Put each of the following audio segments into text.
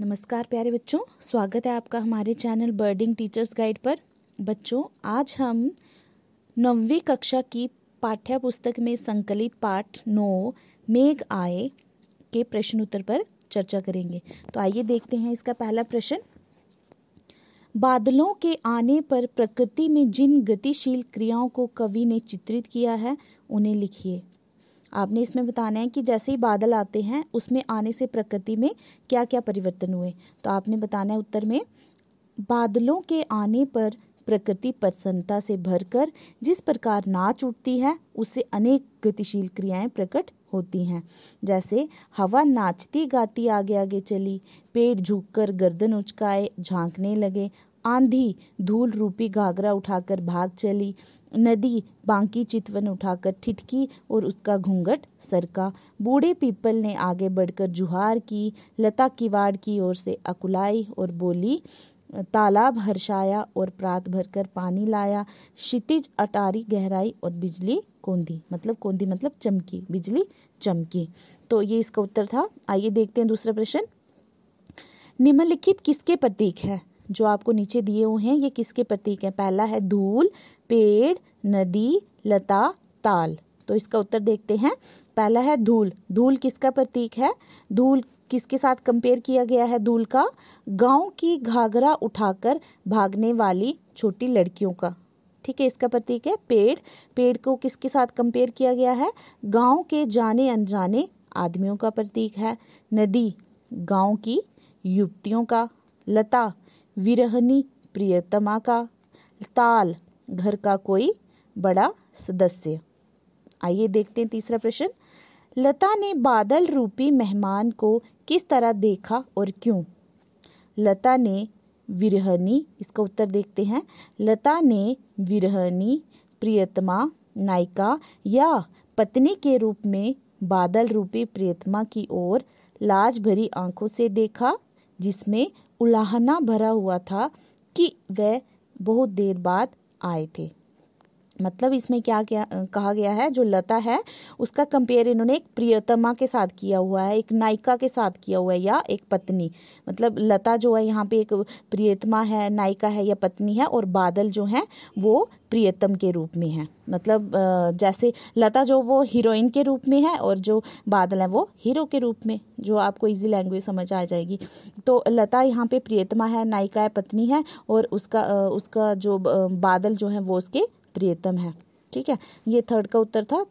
नमस्कार प्यारे बच्चों स्वागत है आपका हमारे चैनल बर्डिंग टीचर्स गाइड पर बच्चों आज हम नौवीं कक्षा की पाठ्य पुस्तक में संकलित पाठ नो मेघ आए के प्रश्न उत्तर पर चर्चा करेंगे तो आइए देखते हैं इसका पहला प्रश्न बादलों के आने पर प्रकृति में जिन गतिशील क्रियाओं को कवि ने चित्रित किया है उन्हें लिखिए आपने इसमें बताना है कि जैसे ही बादल आते हैं उसमें आने से प्रकृति में क्या क्या परिवर्तन हुए तो आपने बताना है उत्तर में बादलों के आने पर प्रकृति प्रसन्नता से भरकर जिस प्रकार नाच उठती है उससे अनेक गतिशील क्रियाएं प्रकट होती हैं जैसे हवा नाचती गाती आगे आगे चली पेड़ झुककर गर्दन उचकाए झांकने लगे आंधी धूल रूपी घाघरा उठाकर भाग चली नदी बांकी चितवन उठाकर ठिठकी और उसका घूंघट सरका बूढ़े पीपल ने आगे बढ़कर जुहार की लता किवाड़ की ओर से अकुलाई और बोली तालाब हर्षाया और प्रात भरकर पानी लाया क्षितिज अटारी गहराई और बिजली कोंदी मतलब कोंदी मतलब चमकी बिजली चमकी तो ये इसका उत्तर था आइए देखते हैं दूसरा प्रश्न निम्नलिखित किसके प्रतीक है जो आपको नीचे दिए हुए हैं ये किसके प्रतीक हैं पहला है धूल पेड़ नदी लता ताल तो इसका उत्तर देखते हैं पहला है धूल धूल किसका प्रतीक है धूल किसके साथ कंपेयर किया गया है धूल का गांव की घाघरा उठाकर भागने वाली छोटी लड़कियों का ठीक है इसका प्रतीक है पेड़ पेड़ को किसके साथ कंपेयर किया गया है गांव के जाने अनजाने आदमियों का प्रतीक है नदी गांव की युवतियों का लता विरहनी प्रियतमा का ताल घर का कोई बड़ा सदस्य आइए देखते हैं तीसरा प्रश्न लता ने बादल रूपी मेहमान को किस तरह देखा और क्यों लता ने विरहनी इसका उत्तर देखते हैं लता ने विरहनी प्रियतमा नायिका या पत्नी के रूप में बादल रूपी प्रियतमा की ओर लाज भरी आंखों से देखा जिसमें उलाहना भरा हुआ था कि वह बहुत देर बाद आए थे मतलब इसमें क्या क्या कहा गया है जो लता है उसका कंपेयर इन्होंने एक प्रियतमा के साथ किया हुआ है एक नायिका के साथ किया हुआ है या एक पत्नी मतलब लता जो है यहाँ पे एक प्रियतमा है नायिका है या पत्नी है और बादल जो हैं वो प्रियतम के रूप में है मतलब जैसे लता जो वो हीरोइन के रूप में है और जो बादल है वो हीरो के रूप में जो आपको इजी लैंग्वेज समझ आ जाएगी तो लता यहाँ पे प्रियतमा है नायिका है पत्नी है और उसका उसका जो बादल जो है वो उसके प्रियतम है ठीक है ये थर्ड का उत्तर था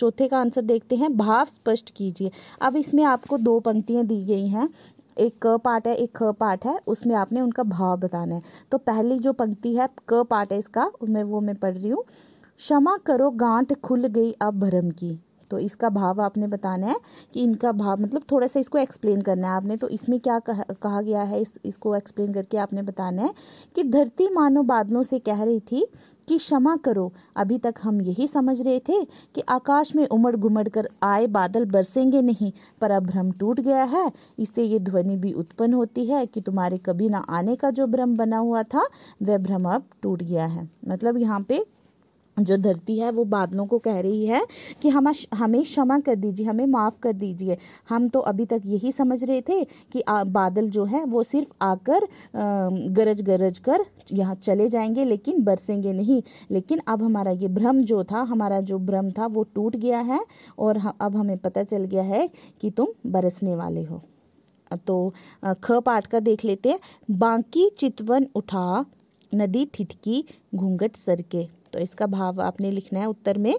चौथे का आंसर देखते हैं भाव स्पष्ट कीजिए अब इसमें आपको दो पंक्तियाँ दी गई हैं एक क पार्ट है एक ख पार्ट है उसमें आपने उनका भाव बताना है तो पहली जो पंक्ति है क पार्ट है इसका मैं वो मैं पढ़ रही हूँ क्षमा करो गांठ खुल गई अब भरम की तो इसका भाव आपने बताना है कि इनका भाव मतलब थोड़ा सा इसको एक्सप्लेन करना है आपने तो इसमें क्या कह, कहा गया है इस इसको एक्सप्लेन करके आपने बताना है कि धरती मानो बादलों से कह रही थी कि क्षमा करो अभी तक हम यही समझ रहे थे कि आकाश में उमड़ घुमड़ कर आए बादल बरसेंगे नहीं पर अब भ्रम टूट गया है इससे ये ध्वनि भी उत्पन्न होती है कि तुम्हारे कभी ना आने का जो भ्रम बना हुआ था वह भ्रम अब टूट गया है मतलब यहाँ पे जो धरती है वो बादलों को कह रही है कि हम हमें क्षमा कर दीजिए हमें माफ़ कर दीजिए हम तो अभी तक यही समझ रहे थे कि आ, बादल जो है वो सिर्फ आकर गरज गरज कर यहाँ चले जाएंगे लेकिन बरसेंगे नहीं लेकिन अब हमारा ये भ्रम जो था हमारा जो भ्रम था वो टूट गया है और अब हमें पता चल गया है कि तुम बरसने वाले हो तो ख पाठ का देख लेते हैं बाकी चितवन उठा नदी ठिठकी घूंघट सर के तो इसका भाव आपने लिखना है उत्तर में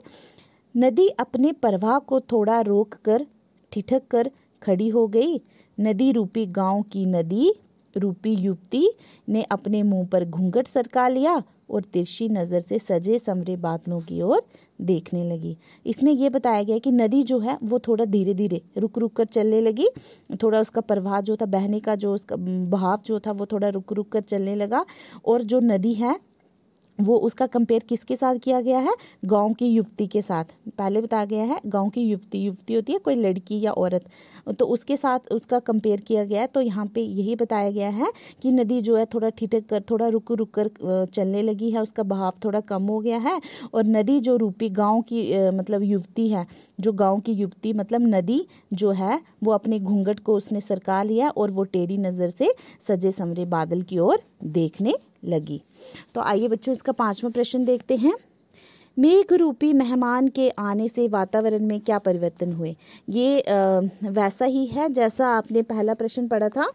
नदी अपने प्रवाह को थोड़ा रोक कर ठिठक कर खड़ी हो गई नदी रूपी गांव की नदी रूपी युवती ने अपने मुंह पर घूंघट सरका लिया और तिरछी नज़र से सजे समरे बादलों की ओर देखने लगी इसमें यह बताया गया कि नदी जो है वो थोड़ा धीरे धीरे रुक रुक कर चलने लगी थोड़ा उसका प्रवाह जो था बहने का जो उसका भाव जो था वो थोड़ा रुक रुक कर चलने लगा और जो नदी है वो उसका कंपेयर किसके साथ किया गया है गांव की युवती के साथ पहले बताया गया है गांव की युवती युवती होती है कोई लड़की या औरत तो उसके साथ उसका कंपेयर किया गया है तो यहाँ पे यही बताया गया है कि नदी जो है थोड़ा ठिठक कर थोड़ा रुक रुक कर चलने लगी है उसका बहाव थोड़ा कम हो गया है और नदी जो रूपी गाँव की मतलब युवती है जो गाँव की युवती मतलब नदी जो है वो अपने घूंघट को उसने सरका लिया और वो टेढ़ी नज़र से सजे समरे बादल की ओर देखने लगी तो आइए बच्चों इसका पाँचवा प्रश्न देखते हैं मेघ रूपी मेहमान के आने से वातावरण में क्या परिवर्तन हुए ये आ, वैसा ही है जैसा आपने पहला प्रश्न पढ़ा था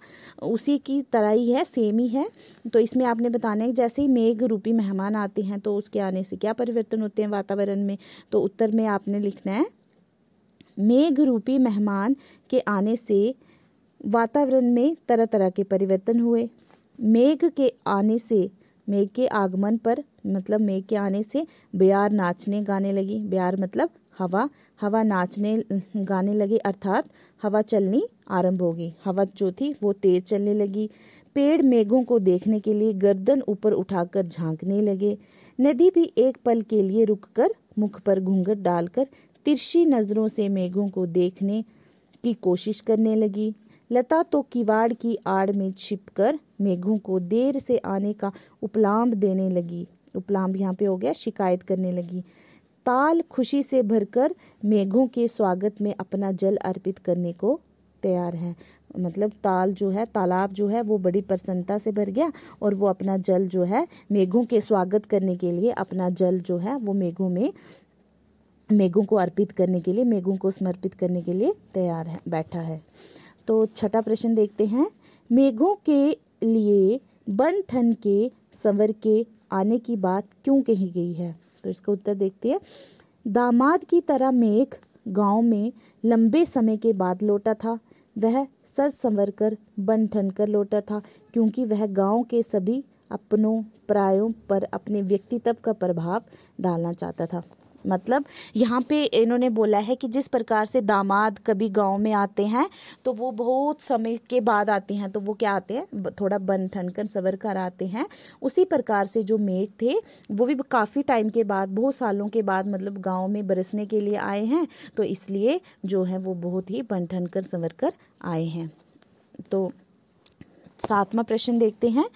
उसी की तरह ही है सेम ही है तो इसमें आपने बताना है जैसे ही मेघ रूपी मेहमान आते हैं तो उसके आने से क्या परिवर्तन होते हैं वातावरण में तो उत्तर में आपने लिखना है मेघ रूपी मेहमान के आने से वातावरण में तरह तरह के परिवर्तन हुए मेघ के आने से मेघ के आगमन पर मतलब मेघ के आने से ब्यार नाचने गाने लगी ब्यार मतलब हवा हवा नाचने गाने लगी अर्थात हवा चलनी आरंभ होगी हवा जो थी वो तेज चलने लगी पेड़ मेघों को देखने के लिए गर्दन ऊपर उठाकर झांकने लगे नदी भी एक पल के लिए रुककर मुख पर घूंघट डालकर तिरछी नजरों से मेघों को देखने की कोशिश करने लगी लता तो किवाड़ की आड़ में छिपकर मेघों को देर से आने का उपलाम्ब देने लगी उपलाम्ब यहाँ पे हो गया शिकायत करने लगी ताल खुशी से भरकर मेघों के स्वागत में अपना जल अर्पित करने को तैयार है मतलब ताल जो है तालाब जो है वो बड़ी प्रसन्नता से भर गया और वो अपना जल जो है मेघों के स्वागत करने के लिए अपना जल जो है वो मेघों में मेघों को अर्पित करने के लिए मेघों को समर्पित करने के लिए तैयार है बैठा है तो छठा प्रश्न देखते हैं मेघों के लिए बन ठन के संवर के आने की बात क्यों कही गई है तो इसका उत्तर देखते हैं दामाद की तरह मेघ गांव में लंबे समय के बाद लौटा था वह सज संवर कर बन ठन कर लौटा था क्योंकि वह गांव के सभी अपनों प्रायों पर अपने व्यक्तित्व का प्रभाव डालना चाहता था मतलब यहाँ पे इन्होंने बोला है कि जिस प्रकार से दामाद कभी गांव में आते हैं तो वो बहुत समय के बाद आते हैं तो वो क्या आते हैं थोड़ा बन ठन कर सवर कर आते हैं उसी प्रकार से जो मेघ थे वो भी काफ़ी टाइम के बाद बहुत सालों के बाद मतलब गाँव में बरसने के लिए आए हैं तो इसलिए जो है वो बहुत ही बन ठन कर संवर कर आए हैं तो सातवां प्रश्न देखते हैं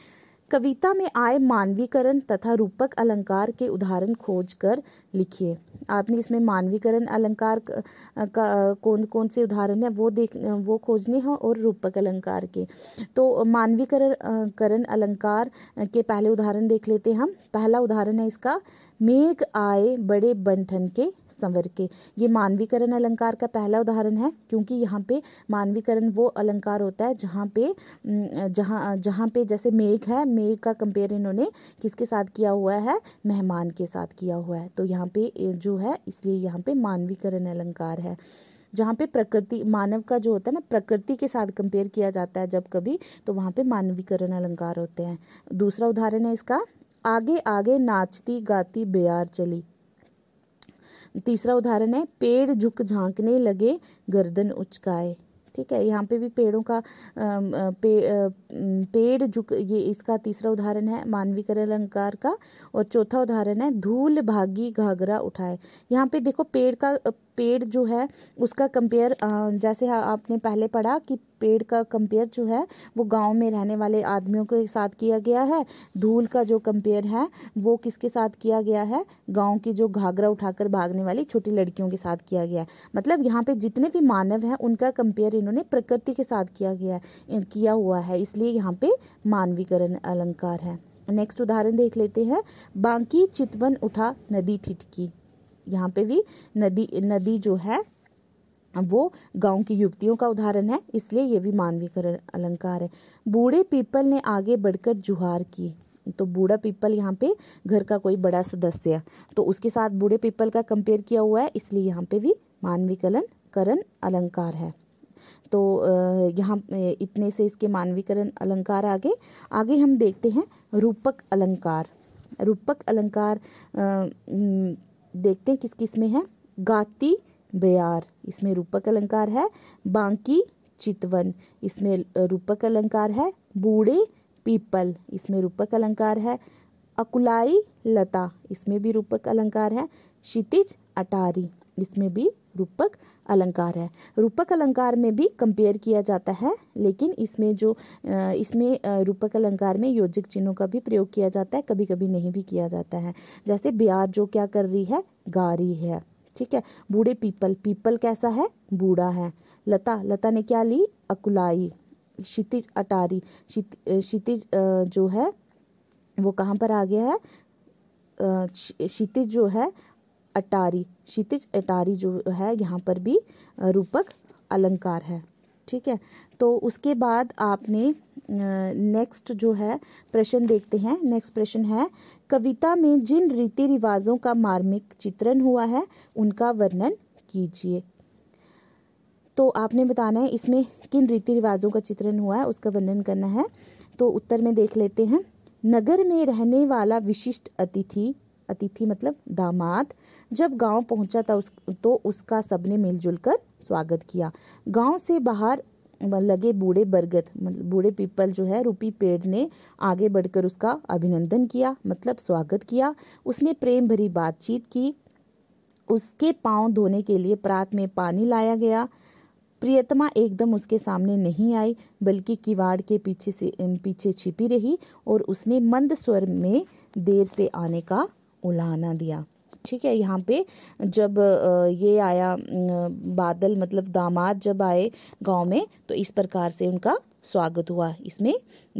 कविता में आए मानवीकरण तथा रूपक अलंकार के उदाहरण खोज कर लिखिए आपने इसमें मानवीकरण अलंकार का कौन कौन से उदाहरण है वो देख वो खोजने हैं और रूपक अलंकार के तो मानवीकरण करण अलंकार के पहले उदाहरण देख लेते हैं हम पहला उदाहरण है इसका मेघ आए बड़े बंठन के संवर के ये मानवीकरण अलंकार का पहला उदाहरण है क्योंकि यहाँ पे मानवीकरण वो अलंकार होता है जहाँ पे जहाँ जहाँ पे जैसे मेघ है मेघ का कंपेयर इन्होंने किसके साथ किया हुआ है मेहमान के साथ किया हुआ है तो यहाँ यहाँ पे जो है इसलिए यहाँ पे मानवीकरण अलंकार है जहाँ पे प्रकृति मानव का जो होता है ना प्रकृति के साथ कंपेयर किया जाता है जब कभी तो वहाँ पे मानवीकरण अलंकार होते हैं दूसरा उदाहरण है इसका आगे आगे नाचती गाती बेयार चली तीसरा उदाहरण है पेड़ झुक झांकने लगे गर्दन उचकाए ठीक है यहाँ पे भी पेड़ों का पे, पेड़ झुक ये इसका तीसरा उदाहरण है मानवीकरण अलंकार का और चौथा उदाहरण है धूल भागी घाघरा उठाए यहाँ पे देखो पेड़ का पेड़ जो है उसका कंपेयर जैसे आपने पहले पढ़ा कि पेड़ का कंपेयर जो है वो गांव में रहने वाले आदमियों के साथ किया गया है धूल का जो कंपेयर है वो किसके साथ किया गया है गांव की जो घाघरा उठाकर भागने वाली छोटी लड़कियों के साथ किया गया है मतलब यहाँ पे जितने भी मानव हैं उनका कंपेयर इन्होंने प्रकृति के साथ किया गया किया हुआ है इसलिए यहाँ पे मानवीकरण अलंकार है नेक्स्ट उदाहरण देख लेते हैं बांकी चितवन उठा नदी ठिठकी यहाँ पे भी नदी नदी जो है वो गांव की युक्तियों का उदाहरण है इसलिए ये भी मानवीकरण अलंकार है बूढ़े पीपल ने आगे बढ़कर जुहार की तो बूढ़ा पीपल यहाँ पे घर का कोई बड़ा सदस्य है तो उसके साथ बूढ़े पीपल का कंपेयर किया हुआ है इसलिए यहाँ पे भी मानवीकरण करण अलंकार है तो यहाँ इतने से इसके मानवीकरण अलंकार आगे आगे हम देखते हैं रूपक अलंकार रूपक अलंकार देखते हैं किस किस में है गाती बयार इसमें रूपक अलंकार है बांकी चितवन इसमें रूपक अलंकार है बूढ़े पीपल इसमें रूपक अलंकार है अकुलाई लता इसमें भी रूपक अलंकार है क्षितिज अटारी इसमें भी रूपक अलंकार है रूपक अलंकार में भी कंपेयर किया जाता है लेकिन इसमें जो इसमें रूपक अलंकार में योजक चिन्हों का भी प्रयोग किया जाता है कभी कभी नहीं भी किया जाता है जैसे बिहार जो क्या कर रही है गा रही है ठीक है बूढ़े पीपल पीपल कैसा है बूढ़ा है लता लता ने क्या ली अकुलाई क्षितिज अटारी क्षितिज जो है वो कहाँ पर आ गया है क्षितिज जो है अटारी क्षितिज अटारी जो है यहाँ पर भी रूपक अलंकार है ठीक है तो उसके बाद आपने नेक्स्ट जो है प्रश्न देखते हैं नेक्स्ट प्रश्न है कविता में जिन रीति रिवाजों का मार्मिक चित्रण हुआ है उनका वर्णन कीजिए तो आपने बताना है इसमें किन रीति रिवाजों का चित्रण हुआ है उसका वर्णन करना है तो उत्तर में देख लेते हैं नगर में रहने वाला विशिष्ट अतिथि अतिथि मतलब दामाद जब गांव पहुंचा था उस तो उसका सबने मिलजुल कर स्वागत किया गांव से बाहर लगे बूढ़े बरगद मतलब बूढ़े पीपल जो है रूपी पेड़ ने आगे बढ़कर उसका अभिनंदन किया मतलब स्वागत किया उसने प्रेम भरी बातचीत की उसके पांव धोने के लिए प्रात में पानी लाया गया प्रियतमा एकदम उसके सामने नहीं आई बल्कि किवाड़ के पीछे से पीछे छिपी रही और उसने मंद स्वर में देर से आने का उलाना दिया ठीक है यहाँ पे जब ये आया बादल मतलब दामाद जब आए गांव में तो इस प्रकार से उनका स्वागत हुआ इसमें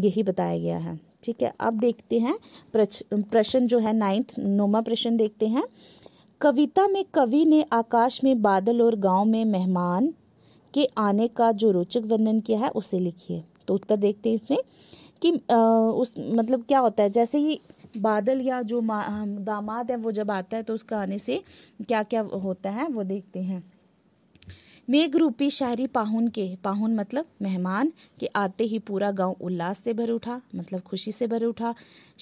यही बताया गया है ठीक है अब देखते हैं प्रश्न जो है नाइन्थ नोमा प्रश्न देखते हैं कविता में कवि ने आकाश में बादल और गांव में मेहमान के आने का जो रोचक वर्णन किया है उसे लिखिए तो उत्तर देखते हैं इसमें कि आ, उस मतलब क्या होता है जैसे ही बादल या जो दामाद है वो जब आता है तो उसका आने से क्या क्या होता है वो देखते हैं मेघ रूपी शहरी पाहुन के पाहुन मतलब मेहमान के आते ही पूरा गांव उल्लास से भर उठा मतलब खुशी से भर उठा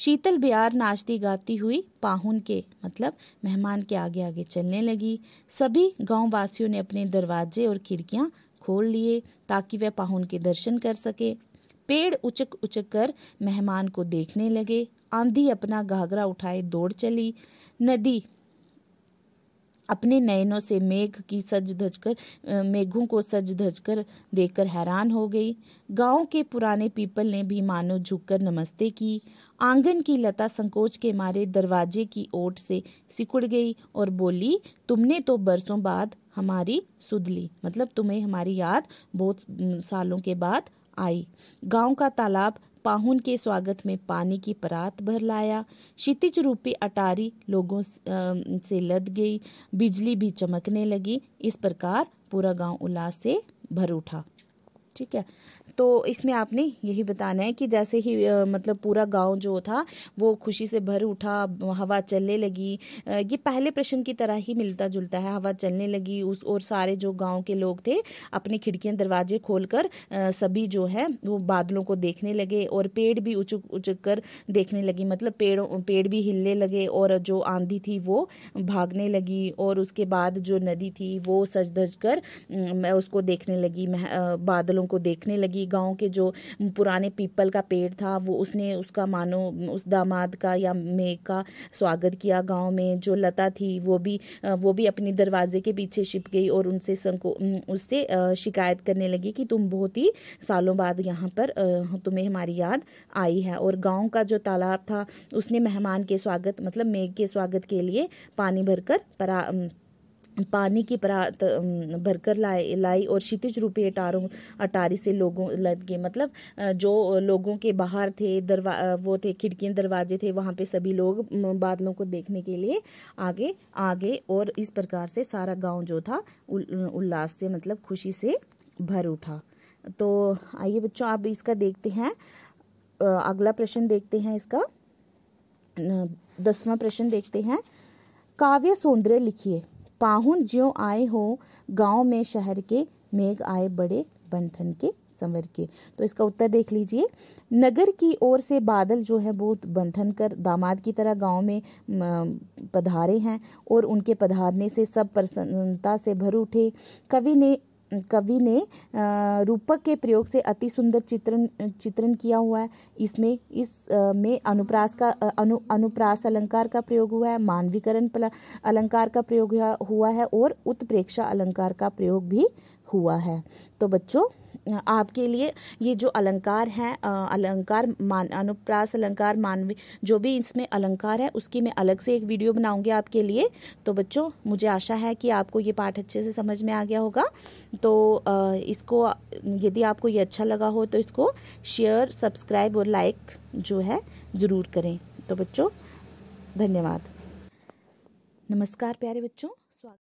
शीतल बिहार नाचती गाती हुई पाहुन के मतलब मेहमान के आगे आगे चलने लगी सभी गाँव वासियों ने अपने दरवाजे और खिड़कियाँ खोल लिए ताकि वह पाहुन के दर्शन कर सके पेड़ उचक उचक कर मेहमान को देखने लगे आंधी अपना घाघरा उठाए दौड़ चली नदी अपने नयनों से मेघ की सज धज कर मेघों को सज धज कर देखकर हैरान हो गई गांव के पुराने पीपल ने भी मानो झुककर नमस्ते की आंगन की लता संकोच के मारे दरवाजे की ओट से सिकुड़ गई और बोली तुमने तो बरसों बाद हमारी सुध ली मतलब तुम्हें हमारी याद बहुत सालों के बाद आई गांव का तालाब पाहुन के स्वागत में पानी की परात भर लाया क्षितिज रूपी अटारी लोगों से लद गई बिजली भी चमकने लगी इस प्रकार पूरा गांव उल्लास से भर उठा ठीक है तो इसमें आपने यही बताना है कि जैसे ही मतलब पूरा गांव जो था वो खुशी से भर उठा हवा चलने लगी ये पहले प्रश्न की तरह ही मिलता जुलता है हवा चलने लगी उस और सारे जो गाँव के लोग थे अपनी खिड़कियाँ दरवाजे खोलकर सभी जो है वो बादलों को देखने लगे और पेड़ भी उचक उचक कर देखने लगी मतलब पेड़ पेड़ भी हिलने लगे और जो आंधी थी वो भागने लगी और उसके बाद जो नदी थी वो सज धज कर मैं उसको देखने लगी बादलों को देखने लगी कि गांव के जो पुराने पीपल का पेड़ था वो उसने उसका मानो उस दामाद का या मेघ का स्वागत किया गांव में जो लता थी वो भी वो भी अपने दरवाजे के पीछे छिप गई और उनसे संको उससे शिकायत करने लगी कि तुम बहुत ही सालों बाद यहाँ पर तुम्हें हमारी याद आई है और गांव का जो तालाब था उसने मेहमान के स्वागत मतलब मेघ के स्वागत के लिए पानी भरकर परा पानी की परात भरकर लाए लाई और क्षितिज रूपी अटारों अटारी से लोगों लग गए मतलब जो लोगों के बाहर थे दरवा वो थे खिड़कियां दरवाजे थे वहाँ पे सभी लोग बादलों को देखने के लिए आगे आगे और इस प्रकार से सारा गांव जो था उल्लास से मतलब खुशी से भर उठा तो आइए बच्चों आप इसका देखते हैं अगला प्रश्न देखते हैं इसका दसवां प्रश्न देखते हैं काव्य सौंदर्य लिखिए पाहुन ज्यो आए हो गांव में शहर के मेघ आए बड़े बंठन के संवर के तो इसका उत्तर देख लीजिए नगर की ओर से बादल जो है वो बंठन कर दामाद की तरह गांव में पधारे हैं और उनके पधारने से सब प्रसन्नता से भर उठे कवि ने कवि ने रूपक के प्रयोग से अति सुंदर चित्रण चित्रण किया हुआ है इसमें इस में अनुप्रास का अनु अनुप्रास अलंकार का प्रयोग हुआ है मानवीकरण अलंकार का प्रयोग हुआ है और उत्प्रेक्षा अलंकार का प्रयोग भी हुआ है तो बच्चों आपके लिए ये जो अलंकार हैं अलंकार मान अनुप्रास अलंकार मानवी जो भी इसमें अलंकार है उसकी मैं अलग से एक वीडियो बनाऊंगी आपके लिए तो बच्चों मुझे आशा है कि आपको ये पाठ अच्छे से समझ में आ गया होगा तो इसको यदि आपको ये अच्छा लगा हो तो इसको शेयर सब्सक्राइब और लाइक जो है ज़रूर करें तो बच्चों धन्यवाद नमस्कार प्यारे बच्चों